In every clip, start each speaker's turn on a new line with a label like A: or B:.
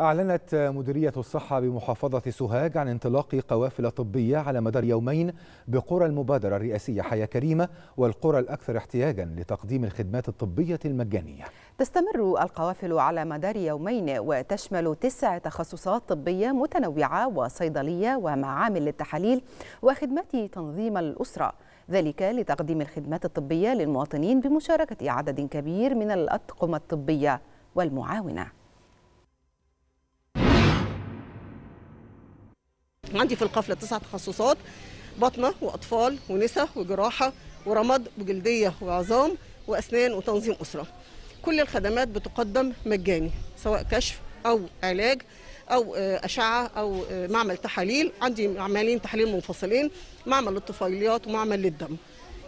A: أعلنت مديرية الصحة بمحافظة سوهاج عن انطلاق قوافل طبية على مدار يومين بقرى المبادرة الرئاسية حياة كريمة والقرى الأكثر احتياجا لتقديم الخدمات الطبية المجانية
B: تستمر القوافل على مدار يومين وتشمل تسع تخصصات طبية متنوعة وصيدلية ومعامل للتحاليل وخدمات تنظيم الأسرة ذلك لتقديم الخدمات الطبية للمواطنين بمشاركة عدد كبير من الأطقم الطبية والمعاونة
C: عندي في القفله تسع تخصصات بطنه واطفال ونساء وجراحه ورمد وجلديه وعظام واسنان وتنظيم اسره كل الخدمات بتقدم مجاني سواء كشف او علاج او آه، اشعه او آه، معمل تحاليل عندي معملين تحاليل منفصلين معمل للطفيليات ومعمل للدم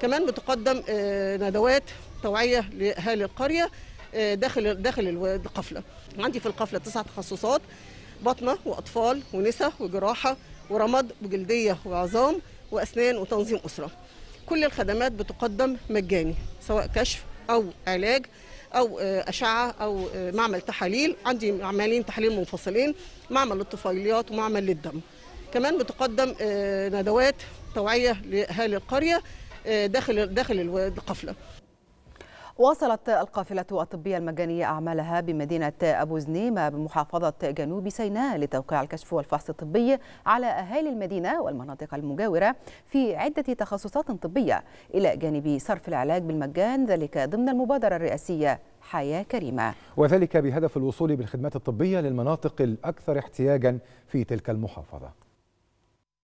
C: كمان بتقدم آه، ندوات توعيه لاهالي القريه داخل داخل القفله عندي في القفله تسع تخصصات بطنه واطفال ونساء وجراحه ورماد وجلديه وعظام واسنان وتنظيم اسره. كل الخدمات بتقدم مجاني سواء كشف او علاج او آه، اشعه او آه، معمل تحاليل عندي معملين تحاليل منفصلين معمل للطفيليات ومعمل للدم كمان بتقدم آه، ندوات توعيه لاهالي القريه داخل داخل القفله
B: واصلت القافلة الطبية المجانية أعمالها بمدينة أبو زنيمة بمحافظة جنوب سيناء لتوقيع الكشف والفحص الطبي على أهالي المدينة والمناطق المجاورة في عدة تخصصات طبية إلى جانب صرف العلاج بالمجان ذلك ضمن المبادرة الرئاسية حياة كريمة
A: وذلك بهدف الوصول بالخدمات الطبية للمناطق الأكثر احتياجا في تلك المحافظة